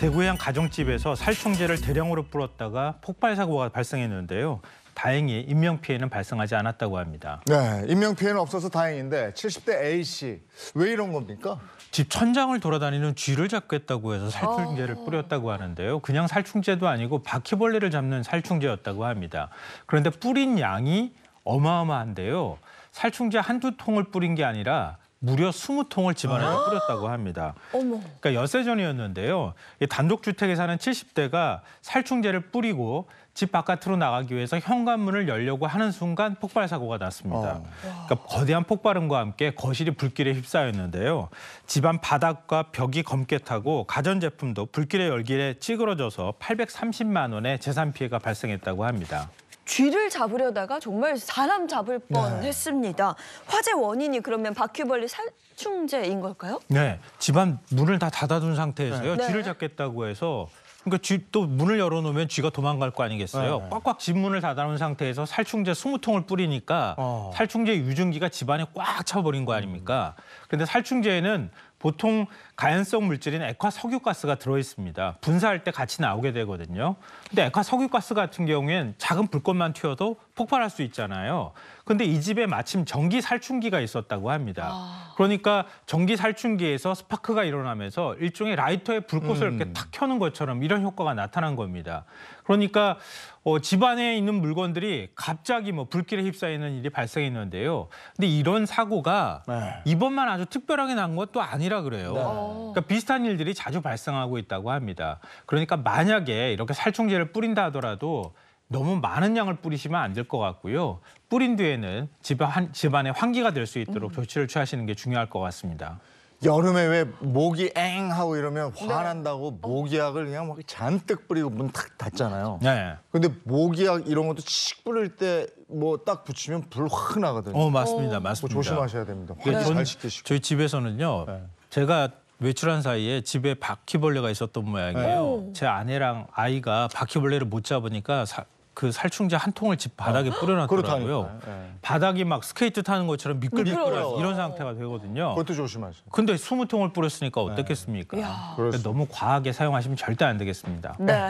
대구의 한 가정집에서 살충제를 대량으로 뿌렸다가 폭발 사고가 발생했는데요. 다행히 인명 피해는 발생하지 않았다고 합니다. 네, 인명 피해는 없어서 다행인데 70대 A 씨왜 이런 겁니까? 집 천장을 돌아다니는 쥐를 잡겠다고 해서 살충제를 아. 뿌렸다고 하는데요. 그냥 살충제도 아니고 바퀴벌레를 잡는 살충제였다고 합니다. 그런데 뿌린 양이 어마어마한데요. 살충제 한두 통을 뿌린 게 아니라 무려 20통을 집안에서 아. 뿌렸다고 합니다. 어머. 그러니까 열세전이었는데요. 단독주택에 사는 70대가 살충제를 뿌리고 집 바깥으로 나가기 위해서 현관문을 열려고 하는 순간 폭발 사고가 났습니다. 어. 그러니까 거대한 폭발음과 함께 거실이 불길에 휩싸였는데요. 집안 바닥과 벽이 검게 타고 가전제품도 불길의 열기에 찌그러져서 830만 원의 재산 피해가 발생했다고 합니다. 쥐를 잡으려다가 정말 사람 잡을 뻔했습니다. 네. 화재 원인이 그러면 바퀴벌레 살, 살충제인 걸까요? 네, 집안 문을 다 닫아둔 상태에서요. 네. 쥐를 네. 잡겠다고 해서 그러니까 쥐 또 문을 열어놓으면 쥐가 도망갈 거 아니겠어요. 네. 꽉꽉 집 문을 닫아놓은 상태에서 살충제 20통을 뿌리니까 어. 살충제 유증기가 집안에 꽉 차버린 거 아닙니까? 그런데 살충제에는 보통 가연성 물질인 액화 석유가스가 들어있습니다. 분사할 때 같이 나오게 되거든요. 근데 액화 석유가스 같은 경우엔 작은 불꽃만 튀어도 폭발할 수 있잖아요. 근데 이 집에 마침 전기 살충기가 있었다고 합니다. 아. 그러니까 그러니까 전기 살충기에서 스파크가 일어나면서 일종의 라이터의 불꽃을 음. 이렇게 탁 켜는 것처럼 이런 효과가 나타난 겁니다. 그러니까 어, 집안에 있는 물건들이 갑자기 뭐 불길에 휩싸이는 일이 발생했는데요. 근데 이런 사고가 네. 이번만 아주 특별하게 난 것도 아니라 그래요. 네. 그러니까 비슷한 일들이 자주 발생하고 있다고 합니다. 그러니까 만약에 이렇게 살충제를 뿌린다 하더라도 너무 많은 양을 뿌리시면 안 될 것 같고요. 뿌린 뒤에는 집안, 집안에 환기가 될 수 있도록 음. 조치를 취하시는 게 중요할 것 같습니다. 여름에 왜 모기 앵 하고 이러면 네. 화난다고 모기약을 어. 그냥 막 잔뜩 뿌리고 문 탁 닫잖아요. 네. 근데 모기약 이런 것도 칙 뿌릴 때 뭐 딱 붙이면 불 확 나거든요. 어 맞습니다, 그거 어. 맞습니다. 조심하셔야 됩니다. 네, 잘 지키시고. 저희 집에서는요. 네. 제가 외출한 사이에 집에 바퀴벌레가 있었던 모양이에요. 제 아내랑 아이가 바퀴벌레를 못 잡으니까 사- 그 살충제 한 통을 집 바닥에 아, 뿌려놨더라고요. 예. 바닥이 막 스케이트 타는 것처럼 미끌미끌한 미 이런 상태가 되거든요. 그것도 조심하세요. 근데 20통을 뿌렸으니까 어떻겠습니까? 그 너무 과하게 사용하시면 절대 안 되겠습니다. 네.